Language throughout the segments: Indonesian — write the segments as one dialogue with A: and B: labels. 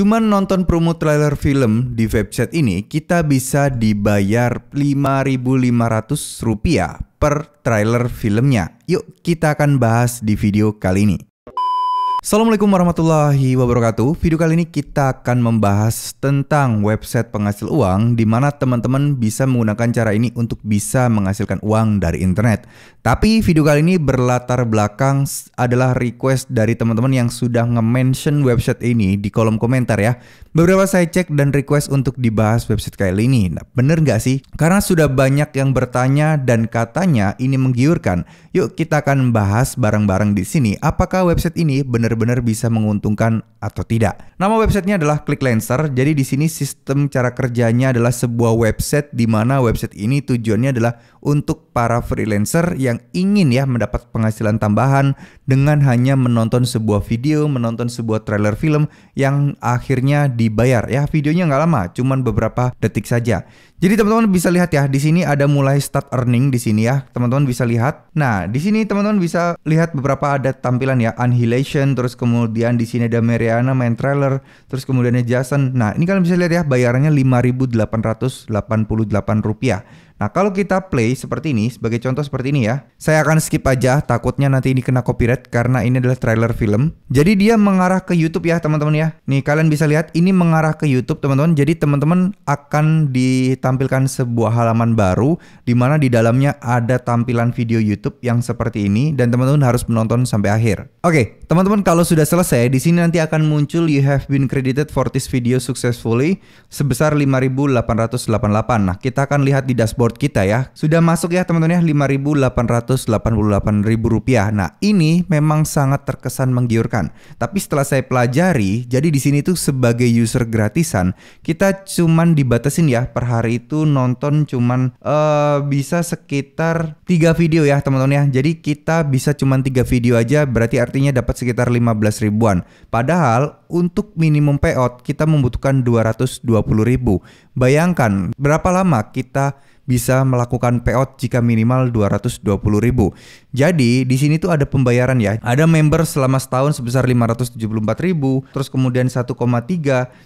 A: Cuman nonton promo trailer film di website ini kita bisa dibayar Rp5.500 per trailer filmnya. Yuk kita akan bahas di video kali ini. Assalamualaikum warahmatullahi wabarakatuh. Video kali ini kita akan membahas tentang website penghasil uang di mana teman-teman bisa menggunakan cara ini untuk bisa menghasilkan uang dari internet. Tapi video kali ini berlatar belakang adalah request dari teman-teman yang sudah nge-mention website ini di kolom komentar ya. Beberapa saya cek dan request untuk dibahas website kali ini. Nah, bener nggak sih? Karena sudah banyak yang bertanya dan katanya ini menggiurkan. Yuk kita akan bahas bareng-bareng di sini apakah website ini benar-benar bisa menguntungkan atau tidak. Nama websitenya adalah ClickLancer. Jadi di sini sistem cara kerjanya adalah sebuah website di mana website ini tujuannya adalah untuk para freelancer yang ingin ya mendapat penghasilan tambahan dengan hanya menonton sebuah video, menonton sebuah trailer film yang akhirnya dibayar. Ya videonya nggak lama, cuman beberapa detik saja. Jadi teman-teman bisa lihat ya, di sini ada mulai start earning di sini ya. Teman-teman bisa lihat. Nah, di sini teman-teman bisa lihat beberapa ada tampilan ya, Annihilation, terus kemudian di sini ada Mariana main trailer, terus kemudian Jason. Nah, ini kalian bisa lihat ya, bayarannya 5.888 rupiah. Nah, kalau kita play seperti ini, sebagai contoh seperti ini ya. Saya akan skip aja, takutnya nanti ini kena copyright karena ini adalah trailer film. Jadi dia mengarah ke YouTube ya, teman-teman ya. Nih, kalian bisa lihat ini mengarah ke YouTube, teman-teman. Jadi teman-teman akan ditampilkan sebuah halaman baru di mana di dalamnya ada tampilan video YouTube yang seperti ini dan teman-teman harus menonton sampai akhir. Oke, teman-teman kalau sudah selesai, di sini nanti akan muncul you have been credited for this video successfully sebesar 5888. Nah, kita akan lihat di dashboard reward kita ya. Sudah masuk ya teman-teman ya rupiah. Nah ini memang sangat terkesan menggiurkan. Tapi setelah saya pelajari, jadi di sini tuh sebagai user gratisan kita cuman dibatasin ya per hari itu nonton cuman uh, bisa sekitar tiga video ya teman-teman ya. Jadi kita bisa cuman tiga video aja berarti artinya dapat sekitar 15 ribuan. Padahal untuk minimum payout kita membutuhkan 220 ribu. Bayangkan berapa lama kita bisa melakukan payout jika minimal 220.000. ribu. Jadi di sini tuh ada pembayaran ya. Ada member selama setahun sebesar 574.000, ribu, terus kemudian 1,3.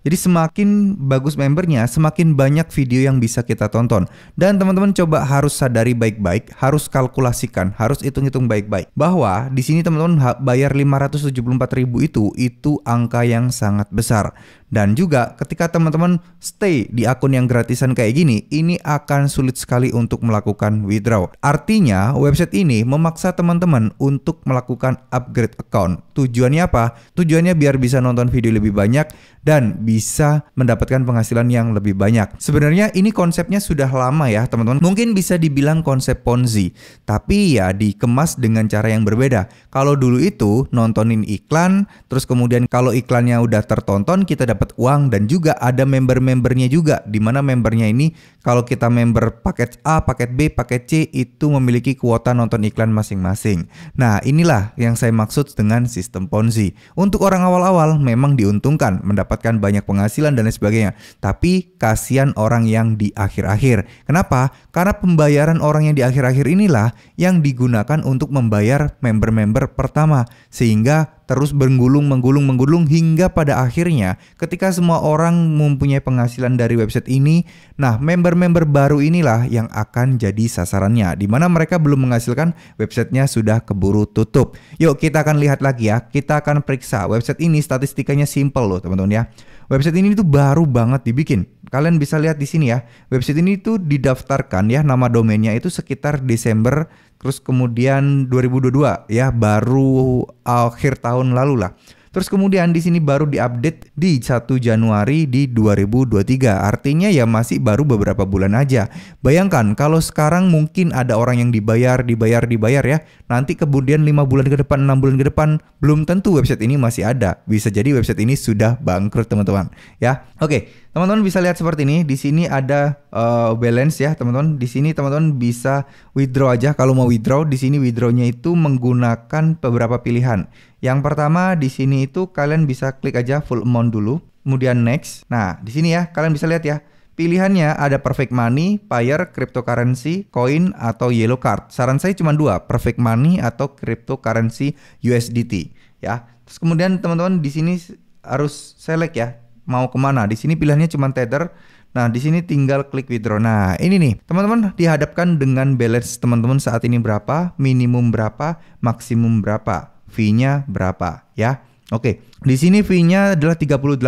A: Jadi semakin bagus membernya, semakin banyak video yang bisa kita tonton. Dan teman-teman coba harus sadari baik-baik, harus kalkulasikan, harus hitung-hitung baik-baik. Bahwa di sini teman-teman bayar 574.000 ribu itu, itu angka yang sangat besar. Dan juga ketika teman-teman stay di akun yang gratisan kayak gini, ini akan sulit sekali untuk melakukan withdraw. Artinya, website ini memaksa teman-teman untuk melakukan upgrade account. Tujuannya apa? Tujuannya biar bisa nonton video lebih banyak dan bisa mendapatkan penghasilan yang lebih banyak. Sebenarnya ini konsepnya sudah lama ya, teman-teman. Mungkin bisa dibilang konsep Ponzi, tapi ya dikemas dengan cara yang berbeda. Kalau dulu itu nontonin iklan, terus kemudian kalau iklannya udah tertonton kita dapat dapat uang dan juga ada member-membernya juga di mana membernya ini kalau kita member paket A, paket B, paket C itu memiliki kuota nonton iklan masing-masing. Nah, inilah yang saya maksud dengan sistem Ponzi. Untuk orang awal-awal memang diuntungkan mendapatkan banyak penghasilan dan lain sebagainya, tapi kasihan orang yang di akhir-akhir. Kenapa? Karena pembayaran orang yang di akhir-akhir inilah yang digunakan untuk membayar member-member pertama sehingga terus bergulung, menggulung, menggulung hingga pada akhirnya ketika semua orang mempunyai penghasilan dari website ini, nah member-member baru inilah yang akan jadi sasarannya, di mana mereka belum menghasilkan websitenya sudah keburu tutup. Yuk kita akan lihat lagi ya, kita akan periksa website ini statistikanya simple loh teman-teman ya. Website ini tuh baru banget dibikin. Kalian bisa lihat di sini ya, website ini tuh didaftarkan ya nama domainnya itu sekitar Desember Terus kemudian 2022 ya baru akhir tahun lalu lah Terus kemudian di sini baru diupdate di 1 Januari di 2023. Artinya ya masih baru beberapa bulan aja. Bayangkan kalau sekarang mungkin ada orang yang dibayar, dibayar, dibayar ya. Nanti kemudian 5 bulan ke depan, 6 bulan ke depan belum tentu website ini masih ada. Bisa jadi website ini sudah bangkrut teman-teman ya. Oke, teman-teman bisa lihat seperti ini. Di sini ada uh, balance ya teman-teman. Di sini teman-teman bisa withdraw aja kalau mau withdraw. Di sini withdrawnya itu menggunakan beberapa pilihan. Yang pertama di sini itu kalian bisa klik aja full amount dulu, kemudian next. Nah, di sini ya kalian bisa lihat ya, pilihannya ada perfect money, payer, cryptocurrency, coin atau yellow card. Saran saya cuma dua, perfect money atau cryptocurrency USDT ya. Terus kemudian teman-teman di sini harus select ya mau kemana. Di sini pilihannya cuma tether. Nah, di sini tinggal klik withdraw. Nah, ini nih, teman-teman dihadapkan dengan balance teman-teman saat ini berapa, minimum berapa, maksimum berapa fee-nya berapa ya. Oke, di sini fee-nya adalah 38.000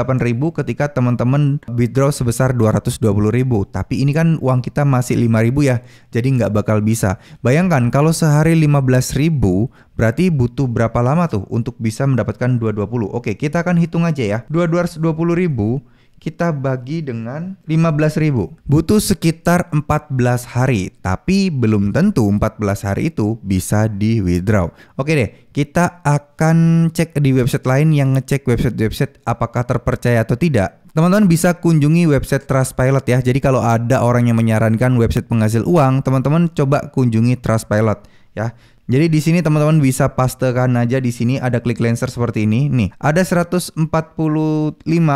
A: ketika teman-teman withdraw sebesar 220.000. Tapi ini kan uang kita masih 5.000 ya, jadi nggak bakal bisa. Bayangkan kalau sehari 15.000, berarti butuh berapa lama tuh untuk bisa mendapatkan 220? Oke, kita akan hitung aja ya. 220.000 kita bagi dengan 15.000. Butuh sekitar 14 hari, tapi belum tentu 14 hari itu bisa di withdraw. Oke deh, kita akan cek di website lain yang ngecek website-website apakah terpercaya atau tidak. Teman-teman bisa kunjungi website Trustpilot ya. Jadi kalau ada orang yang menyarankan website penghasil uang, teman-teman coba kunjungi Trustpilot ya. Jadi di sini teman-teman bisa pastekan aja di sini ada klik lenser seperti ini. Nih, ada 145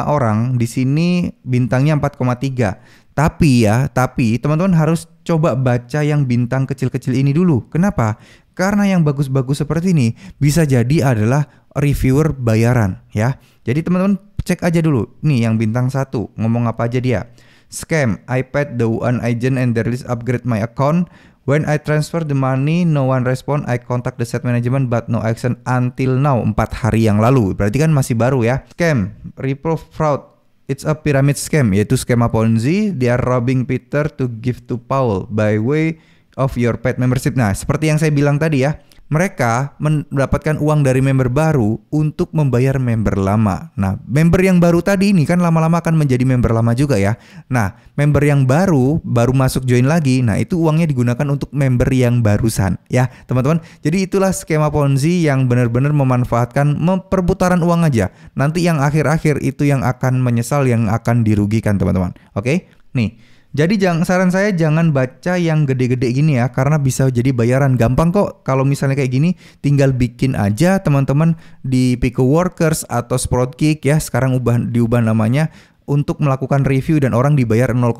A: orang di sini bintangnya 4,3. Tapi ya, tapi teman-teman harus coba baca yang bintang kecil-kecil ini dulu. Kenapa? Karena yang bagus-bagus seperti ini bisa jadi adalah reviewer bayaran ya. Jadi teman-teman cek aja dulu. Nih yang bintang satu ngomong apa aja dia. Scam, iPad, the one agent and the release upgrade my account When I transfer the money, no one respond. I contact the set management but no action until now. Empat hari yang lalu. Berarti kan masih baru ya. Scam, reproof fraud. It's a pyramid scam, yaitu skema Ponzi. They are robbing Peter to give to Paul by way of your paid membership. Nah, seperti yang saya bilang tadi ya, mereka mendapatkan uang dari member baru untuk membayar member lama. Nah, member yang baru tadi ini kan lama-lama akan menjadi member lama juga ya. Nah, member yang baru baru masuk join lagi. Nah, itu uangnya digunakan untuk member yang barusan ya, teman-teman. Jadi itulah skema Ponzi yang benar-benar memanfaatkan perputaran uang aja. Nanti yang akhir-akhir itu yang akan menyesal yang akan dirugikan, teman-teman. Oke? Nih, jadi jangan saran saya jangan baca yang gede-gede gini ya karena bisa jadi bayaran. Gampang kok kalau misalnya kayak gini tinggal bikin aja teman-teman di Pico Workers atau Sproutkick ya sekarang ubah diubah namanya untuk melakukan review dan orang dibayar 0,05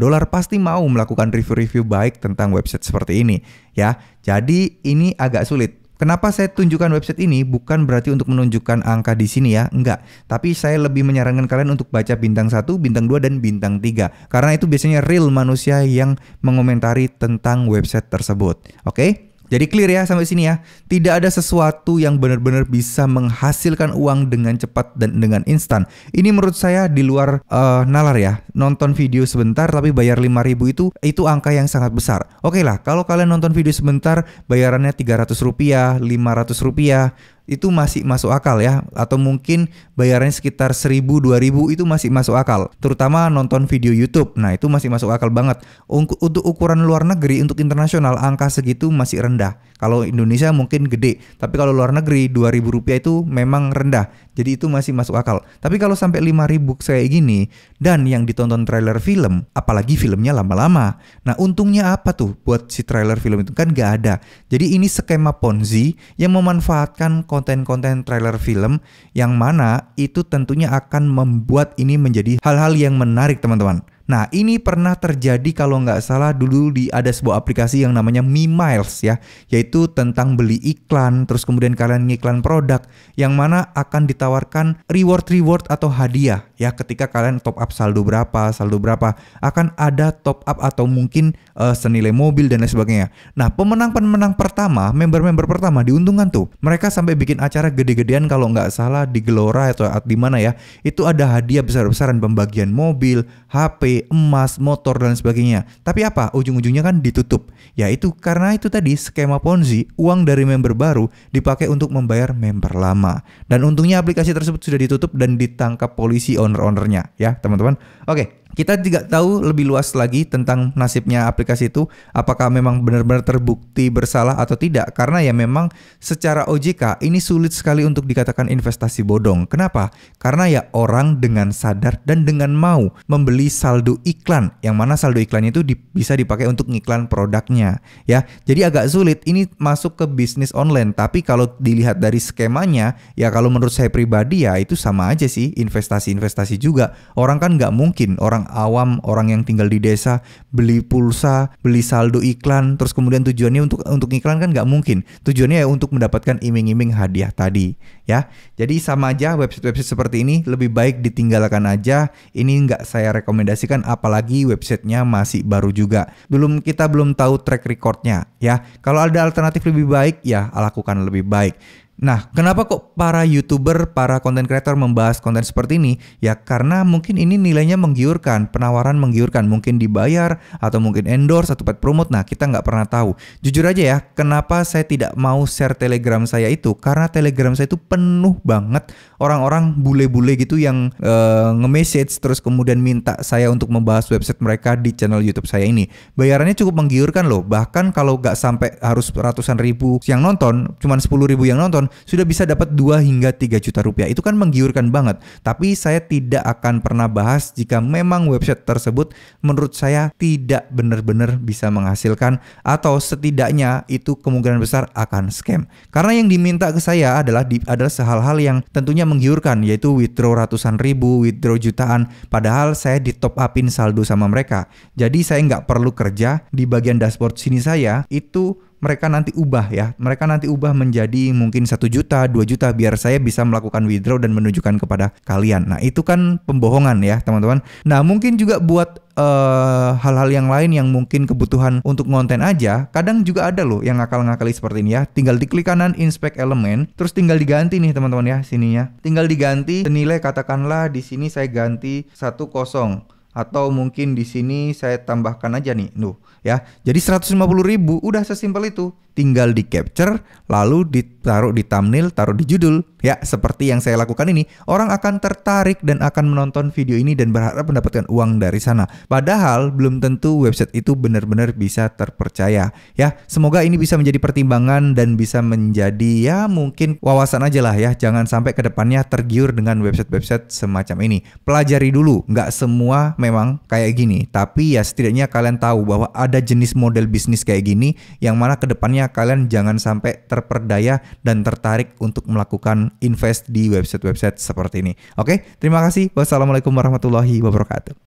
A: dolar pasti mau melakukan review-review baik tentang website seperti ini ya. Jadi ini agak sulit Kenapa saya tunjukkan website ini bukan berarti untuk menunjukkan angka di sini ya, enggak. Tapi saya lebih menyarankan kalian untuk baca bintang 1, bintang 2 dan bintang 3 karena itu biasanya real manusia yang mengomentari tentang website tersebut. Oke? Okay? Jadi clear ya sampai sini ya. Tidak ada sesuatu yang benar-benar bisa menghasilkan uang dengan cepat dan dengan instan. Ini menurut saya di luar uh, nalar ya. Nonton video sebentar tapi bayar 5000 itu itu angka yang sangat besar. Oke okay lah, kalau kalian nonton video sebentar bayarannya 300 rupiah, 500 rupiah, itu masih masuk akal ya atau mungkin bayarnya sekitar 1000 2000 itu masih masuk akal terutama nonton video YouTube nah itu masih masuk akal banget untuk ukuran luar negeri untuk internasional angka segitu masih rendah kalau Indonesia mungkin gede tapi kalau luar negeri 2000 rupiah itu memang rendah jadi itu masih masuk akal tapi kalau sampai 5000 kayak gini dan yang ditonton trailer film apalagi filmnya lama-lama nah untungnya apa tuh buat si trailer film itu kan gak ada jadi ini skema ponzi yang memanfaatkan konten-konten trailer film yang mana itu tentunya akan membuat ini menjadi hal-hal yang menarik teman-teman. Nah, ini pernah terjadi kalau nggak salah dulu di ada sebuah aplikasi yang namanya Mi Miles ya, yaitu tentang beli iklan, terus kemudian kalian ngiklan produk yang mana akan ditawarkan reward-reward atau hadiah ya ketika kalian top up saldo berapa, saldo berapa, akan ada top up atau mungkin uh, senilai mobil dan lain sebagainya. Nah, pemenang-pemenang pertama, member-member pertama diuntungkan tuh. Mereka sampai bikin acara gede-gedean kalau nggak salah di Gelora atau di mana ya, itu ada hadiah besar-besaran pembagian mobil, HP, emas, motor dan sebagainya. Tapi apa? Ujung-ujungnya kan ditutup. Yaitu karena itu tadi skema Ponzi, uang dari member baru dipakai untuk membayar member lama. Dan untungnya aplikasi tersebut sudah ditutup dan ditangkap polisi owner-ownernya ya, teman-teman. Oke. Kita tidak tahu lebih luas lagi tentang nasibnya aplikasi itu, apakah memang benar-benar terbukti bersalah atau tidak, karena ya memang secara OJK ini sulit sekali untuk dikatakan investasi bodong. Kenapa? Karena ya orang dengan sadar dan dengan mau membeli saldo iklan, yang mana saldo iklannya itu di, bisa dipakai untuk ngiklan produknya. ya. Jadi agak sulit, ini masuk ke bisnis online, tapi kalau dilihat dari skemanya, ya kalau menurut saya pribadi ya itu sama aja sih investasi-investasi juga. Orang kan nggak mungkin, orang awam, orang yang tinggal di desa, beli pulsa, beli saldo iklan, terus kemudian tujuannya untuk untuk iklan kan nggak mungkin. Tujuannya ya untuk mendapatkan iming-iming hadiah tadi, ya. Jadi sama aja website-website seperti ini lebih baik ditinggalkan aja. Ini nggak saya rekomendasikan, apalagi websitenya masih baru juga. Belum kita belum tahu track recordnya, ya. Kalau ada alternatif lebih baik, ya lakukan lebih baik. Nah, kenapa kok para YouTuber, para content creator membahas konten seperti ini? Ya karena mungkin ini nilainya menggiurkan, penawaran menggiurkan, mungkin dibayar atau mungkin endorse atau pet promote. Nah, kita nggak pernah tahu. Jujur aja ya, kenapa saya tidak mau share Telegram saya itu? Karena Telegram saya itu penuh banget orang-orang bule-bule gitu yang uh, nge-message terus kemudian minta saya untuk membahas website mereka di channel YouTube saya ini. Bayarannya cukup menggiurkan loh. Bahkan kalau nggak sampai harus ratusan ribu yang nonton, cuma 10 ribu yang nonton, sudah bisa dapat 2 hingga 3 juta rupiah. Itu kan menggiurkan banget. Tapi saya tidak akan pernah bahas jika memang website tersebut menurut saya tidak benar-benar bisa menghasilkan atau setidaknya itu kemungkinan besar akan scam. Karena yang diminta ke saya adalah di, adalah hal-hal yang tentunya menggiurkan yaitu withdraw ratusan ribu, withdraw jutaan padahal saya di top upin saldo sama mereka. Jadi saya nggak perlu kerja di bagian dashboard sini saya itu mereka nanti ubah ya. Mereka nanti ubah menjadi mungkin satu juta, dua juta biar saya bisa melakukan withdraw dan menunjukkan kepada kalian. Nah, itu kan pembohongan ya, teman-teman. Nah, mungkin juga buat eh, hal-hal uh, yang lain yang mungkin kebutuhan untuk konten aja, kadang juga ada loh yang ngakal-ngakali seperti ini ya. Tinggal diklik kanan inspect element, terus tinggal diganti nih teman-teman ya sininya. Tinggal diganti nilai katakanlah di sini saya ganti 10 atau mungkin di sini saya tambahkan aja nih tuh ya. Jadi 150 udah sesimpel itu. Tinggal di capture lalu ditaruh di thumbnail, taruh di judul ya seperti yang saya lakukan ini. Orang akan tertarik dan akan menonton video ini dan berharap mendapatkan uang dari sana. Padahal belum tentu website itu benar-benar bisa terpercaya ya. Semoga ini bisa menjadi pertimbangan dan bisa menjadi ya mungkin wawasan aja lah ya. Jangan sampai kedepannya tergiur dengan website-website semacam ini. Pelajari dulu, nggak semua memang kayak gini, tapi ya setidaknya kalian tahu bahwa ada jenis model bisnis kayak gini yang mana kedepannya kalian jangan sampai terperdaya dan tertarik untuk melakukan invest di website-website seperti ini. Oke, terima kasih. Wassalamualaikum warahmatullahi wabarakatuh.